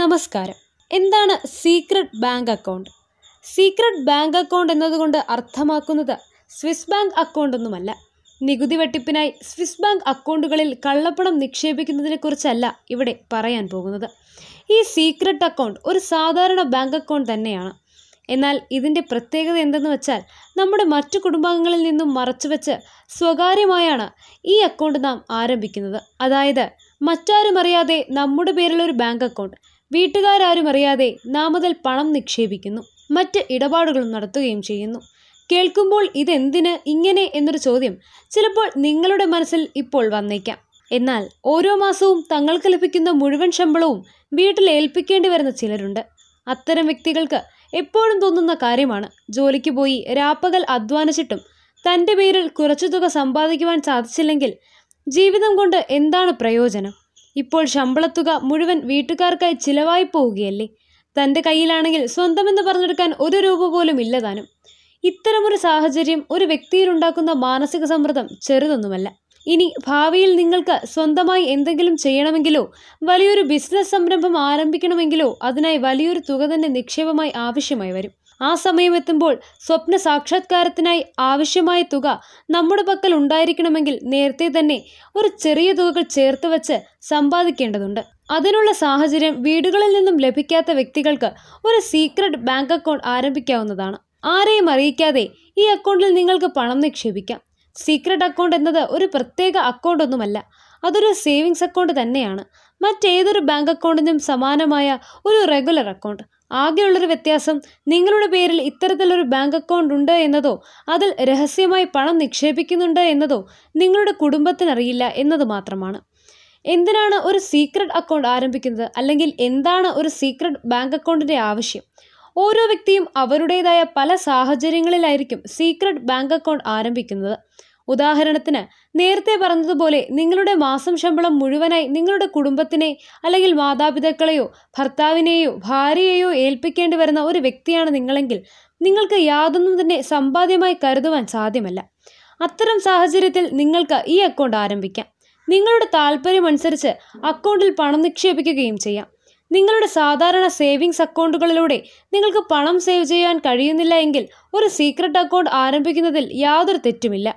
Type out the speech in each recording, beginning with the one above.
നമസ്കാരം എന്താണ് secret bank account secret bank account എന്നതുകൊണ്ട് അർത്ഥമാക്കുന്നത് സ്വിസ് ബാങ്ക് അക്കൗണ്ടൊന്നുമല്ല നികുതി വെട്ടിപ്പിനായി സ്വിസ് ബാങ്ക് അക്കൗണ്ടുകളിൽ കള്ളപ്പണം നിക്ഷേപിക്കുന്നതിനെക്കുറിച്ചല്ല ഇവിടെ പറയാൻ പോകുന്നത് ഈ സീക്രട്ട് അക്കൗണ്ട് ഒരു സാധാരണ ബാങ്ക് അക്കൗണ്ട് തന്നെയാണ് എന്നാൽ ഇതിൻ്റെ പ്രത്യേകത എന്തെന്ന് വെച്ചാൽ നമ്മുടെ മറ്റു കുടുംബാംഗങ്ങളിൽ നിന്നും മറച്ചുവെച്ച് സ്വകാര്യമായാണ് ഈ അക്കൗണ്ട് നാം ആരംഭിക്കുന്നത് അതായത് മറ്റാരും അറിയാതെ നമ്മുടെ പേരിലൊരു ബാങ്ക് അക്കൗണ്ട് വീട്ടുകാരും അറിയാതെ നാമതൽ പണം നിക്ഷേപിക്കുന്നു മറ്റ് ഇടപാടുകളും നടത്തുകയും ചെയ്യുന്നു കേൾക്കുമ്പോൾ ഇതെന്തിന് ഇങ്ങനെ എന്നൊരു ചോദ്യം ചിലപ്പോൾ നിങ്ങളുടെ മനസ്സിൽ ഇപ്പോൾ വന്നേക്കാം എന്നാൽ ഓരോ മാസവും തങ്ങൾക്ക് ലഭിക്കുന്ന മുഴുവൻ ശമ്പളവും വീട്ടിൽ ഏൽപ്പിക്കേണ്ടി വരുന്ന ചിലരുണ്ട് അത്തരം വ്യക്തികൾക്ക് എപ്പോഴും തോന്നുന്ന കാര്യമാണ് ജോലിക്ക് പോയി രാപ്പകൽ അധ്വാനിച്ചിട്ടും തൻ്റെ പേരിൽ കുറച്ചു തുക സമ്പാദിക്കുവാൻ സാധിച്ചില്ലെങ്കിൽ ജീവിതം കൊണ്ട് എന്താണ് പ്രയോജനം ഇപ്പോൾ ശമ്പളത്തുക മുഴുവൻ വീട്ടുകാർക്കായി ചിലവായി പോവുകയല്ലേ തൻ്റെ കയ്യിലാണെങ്കിൽ സ്വന്തമെന്ന് പറഞ്ഞെടുക്കാൻ ഒരു രൂപ പോലും ഇല്ലതാനും ഇത്തരമൊരു സാഹചര്യം ഒരു വ്യക്തിയിലുണ്ടാക്കുന്ന മാനസിക സമ്മർദ്ദം ചെറുതൊന്നുമല്ല ഇനി ഭാവിയിൽ നിങ്ങൾക്ക് സ്വന്തമായി എന്തെങ്കിലും ചെയ്യണമെങ്കിലോ വലിയൊരു ബിസിനസ് സംരംഭം ആരംഭിക്കണമെങ്കിലോ അതിനായി വലിയൊരു തുക തന്നെ നിക്ഷേപമായി ആവശ്യമായി വരും ആ സമയമെത്തുമ്പോൾ സ്വപ്ന സാക്ഷാത്കാരത്തിനായി ആവശ്യമായ തുക നമ്മുടെ പക്കൽ ഉണ്ടായിരിക്കണമെങ്കിൽ നേരത്തെ തന്നെ ഒരു ചെറിയ തുകകൾ ചേർത്ത് വച്ച് സമ്പാദിക്കേണ്ടതുണ്ട് അതിനുള്ള സാഹചര്യം വീടുകളിൽ നിന്നും ലഭിക്കാത്ത വ്യക്തികൾക്ക് ഒരു സീക്രട്ട് ബാങ്ക് അക്കൗണ്ട് ആരംഭിക്കാവുന്നതാണ് ആരെയും അറിയിക്കാതെ ഈ അക്കൗണ്ടിൽ നിങ്ങൾക്ക് പണം നിക്ഷേപിക്കാം സീക്രട്ട് അക്കൗണ്ട് എന്നത് ഒരു പ്രത്യേക അക്കൗണ്ട് ഒന്നുമല്ല അതൊരു സേവിങ്സ് അക്കൗണ്ട് തന്നെയാണ് മറ്റേതൊരു ബാങ്ക് അക്കൗണ്ടിനും സമാനമായ ഒരു റെഗുലർ അക്കൗണ്ട് ആകെയുള്ളൊരു വ്യത്യാസം നിങ്ങളുടെ പേരിൽ ഇത്തരത്തിലൊരു ബാങ്ക് അക്കൗണ്ട് ഉണ്ട് എന്നതോ അതിൽ രഹസ്യമായി പണം നിക്ഷേപിക്കുന്നുണ്ട് എന്നതോ നിങ്ങളുടെ കുടുംബത്തിനറിയില്ല എന്നത് മാത്രമാണ് എന്തിനാണ് ഒരു സീക്രട്ട് അക്കൗണ്ട് ആരംഭിക്കുന്നത് അല്ലെങ്കിൽ എന്താണ് ഒരു സീക്രട്ട് ബാങ്ക് അക്കൗണ്ടിൻ്റെ ആവശ്യം ഓരോ വ്യക്തിയും അവരുടേതായ പല സാഹചര്യങ്ങളിലായിരിക്കും സീക്രട്ട് ബാങ്ക് അക്കൗണ്ട് ആരംഭിക്കുന്നത് ഉദാഹരണത്തിന് നേരത്തെ പറഞ്ഞതുപോലെ നിങ്ങളുടെ മാസം ശമ്പളം മുഴുവനായി നിങ്ങളുടെ കുടുംബത്തിനെ അല്ലെങ്കിൽ മാതാപിതാക്കളെയോ ഭർത്താവിനെയോ ഭാര്യയെയോ ഏൽപ്പിക്കേണ്ടി വരുന്ന ഒരു വ്യക്തിയാണ് നിങ്ങളെങ്കിൽ നിങ്ങൾക്ക് യാതൊന്നും തന്നെ സമ്പാദ്യമായി കരുതുവാൻ സാധ്യമല്ല അത്തരം സാഹചര്യത്തിൽ നിങ്ങൾക്ക് ഈ അക്കൗണ്ട് ആരംഭിക്കാം നിങ്ങളുടെ താല്പര്യമനുസരിച്ച് അക്കൗണ്ടിൽ പണം നിക്ഷേപിക്കുകയും ചെയ്യാം നിങ്ങളുടെ സാധാരണ സേവിങ്സ് അക്കൗണ്ടുകളിലൂടെ നിങ്ങൾക്ക് പണം സേവ് ചെയ്യാൻ കഴിയുന്നില്ല എങ്കിൽ ഒരു സീക്രട്ട് അക്കൗണ്ട് ആരംഭിക്കുന്നതിൽ യാതൊരു തെറ്റുമില്ല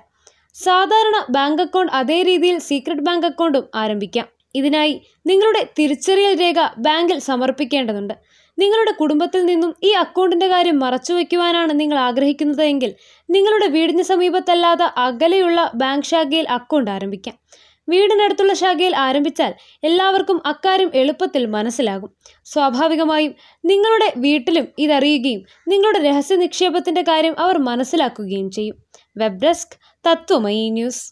സാധാരണ ബാങ്ക് അക്കൗണ്ട് അതേ രീതിയിൽ സീക്രട്ട് ബാങ്ക് അക്കൗണ്ടും ആരംഭിക്കാം ഇതിനായി നിങ്ങളുടെ തിരിച്ചറിയൽ രേഖ ബാങ്കിൽ സമർപ്പിക്കേണ്ടതുണ്ട് നിങ്ങളുടെ കുടുംബത്തിൽ നിന്നും ഈ അക്കൗണ്ടിൻ്റെ കാര്യം മറച്ചു വയ്ക്കുവാനാണ് നിങ്ങൾ ആഗ്രഹിക്കുന്നതെങ്കിൽ നിങ്ങളുടെ വീടിന് സമീപത്തല്ലാതെ അകലെയുള്ള ബാങ്ക് ശാഖയിൽ അക്കൗണ്ട് ആരംഭിക്കാം വീടിനടുത്തുള്ള ശാഖയിൽ ആരംഭിച്ചാൽ എല്ലാവർക്കും അക്കാര്യം എളുപ്പത്തിൽ മനസ്സിലാകും സ്വാഭാവികമായും നിങ്ങളുടെ വീട്ടിലും ഇതറിയുകയും നിങ്ങളുടെ രഹസ്യ നിക്ഷേപത്തിന്റെ കാര്യം അവർ മനസ്സിലാക്കുകയും ചെയ്യും വെബ് ഡെസ്ക് തത്വമയി ന്യൂസ്